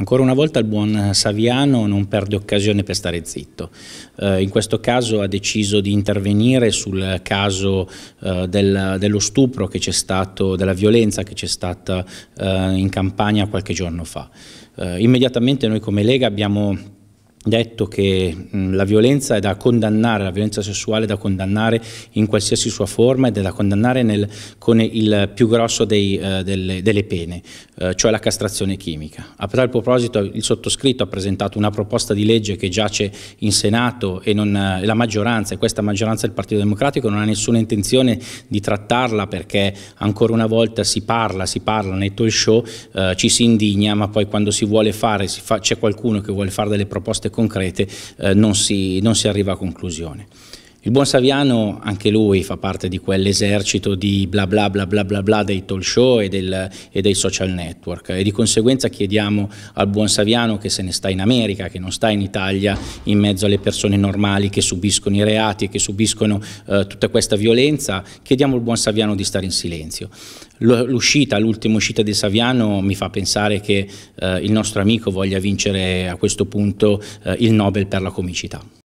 Ancora una volta il buon Saviano non perde occasione per stare zitto. Eh, in questo caso ha deciso di intervenire sul caso eh, del, dello stupro che c'è stato, della violenza che c'è stata eh, in campagna qualche giorno fa. Eh, immediatamente noi come Lega abbiamo detto che mh, mm, la violenza è da condannare, la violenza sessuale è da condannare in qualsiasi sua forma ed è da condannare nel, con il più grosso dei, eh, delle, delle, pene, eh, cioè la castrazione chimica. A tal proposito il sottoscritto ha presentato una proposta di legge che giace in Senato e non, eh, la maggioranza, e questa maggioranza del Partito Democratico non ha nessuna intenzione di trattarla perché ancora una volta si parla, si parla nei talk show, eh, ci si indigna, ma poi quando si vuole fare, fa, c'è qualcuno che vuole fare delle proposte concrete eh, non si, non si arriva a conclusione. Il buon Saviano, anche lui, fa parte di quell'esercito di bla bla bla bla bla bla dei talk show e, del, e, dei social network e di conseguenza chiediamo al buon Saviano che se ne sta in America, che non sta in Italia in mezzo alle persone normali che subiscono i reati e che subiscono eh, tutta questa violenza, chiediamo al buon Saviano di stare in silenzio. L'uscita, l'ultima uscita di Saviano mi fa pensare che eh, il nostro amico voglia vincere a questo punto eh, il Nobel per la comicità.